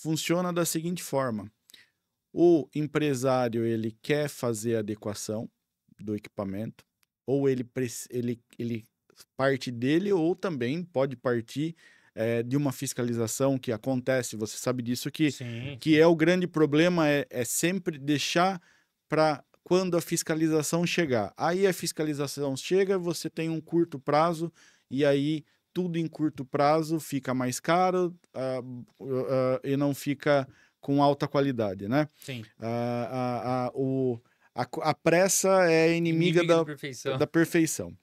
funciona da seguinte forma: o empresário ele quer fazer adequação do equipamento, ou ele, ele, ele parte dele, ou também pode partir é, de uma fiscalização que acontece. Você sabe disso que, sim, que é o grande problema, é, é sempre deixar para quando a fiscalização chegar. Aí a fiscalização chega, você tem um curto prazo e aí tudo em curto prazo fica mais caro uh, uh, e não fica com alta qualidade, né? Sim. Uh, o, a, a, pressa é inimiga, inimiga da, perfeição. da perfeição.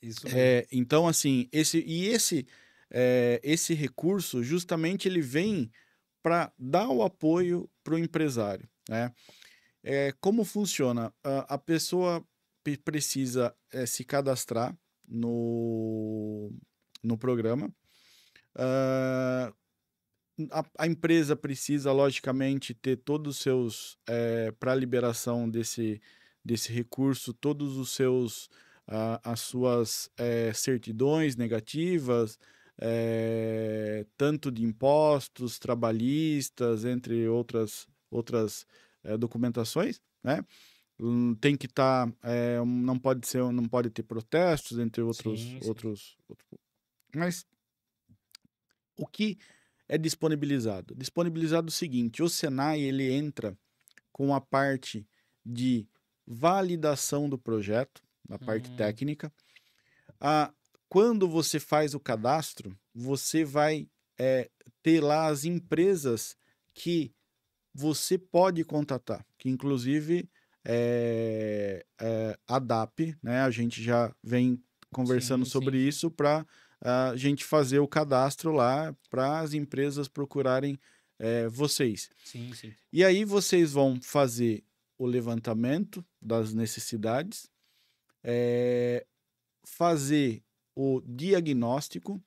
Isso é, mesmo. É, então, assim, esse, e esse, é, esse recurso, justamente, ele vem para dar o apoio para o empresário, né? É, como funciona? A, a pessoa precisa é, se cadastrar no no programa. Uh, a, a, empresa precisa, logicamente, ter todos os seus, é, eh, para liberação desse, desse recurso, todos os seus, ah, as suas é, certidões negativas, é, tanto de impostos, trabalhistas, entre outras, outras documentações, né? Hum, tem que estar tá, é, não pode ser não pode ter protestos entre outros sim, sim. outros mas o que é disponibilizado? Disponibilizado o seguinte: o Senai ele entra com a parte de validação do projeto, na parte uhum. técnica. quando você faz o cadastro, você vai é, ter lá as empresas que você pode contatar, que inclusive é, é, a DAP, né? A gente já vem conversando sim, sobre sim. isso para a gente fazer o cadastro lá para as empresas procurarem é, vocês. Sim, sim. E aí vocês vão fazer o levantamento das necessidades, é, fazer o diagnóstico,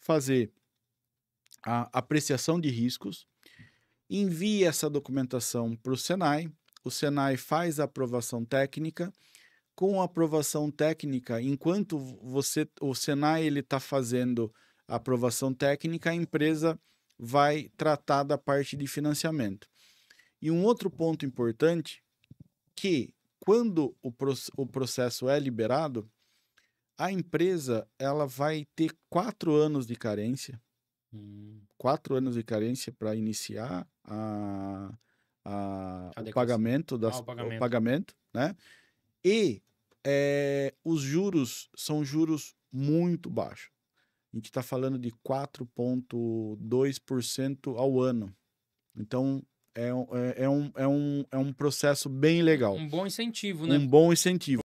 fazer a apreciação de riscos, envie essa documentação para o Senai, o Senai faz a aprovação técnica com aprovação técnica, enquanto você o Senai ele está fazendo a aprovação técnica, a empresa vai tratar da parte de financiamento. E um outro ponto importante que quando o, pro, o processo é liberado, a empresa ela vai ter quatro anos de carência, hum. quatro anos de carência para iniciar a, a, a o pagamento, das, ah, o pagamento, o pagamento, né? E é, os juros são juros muito baixos. A gente está falando de 4,2% ao ano. Então, é, é, é, um, é, um, é um processo bem legal. Um bom incentivo, né? Um bom incentivo.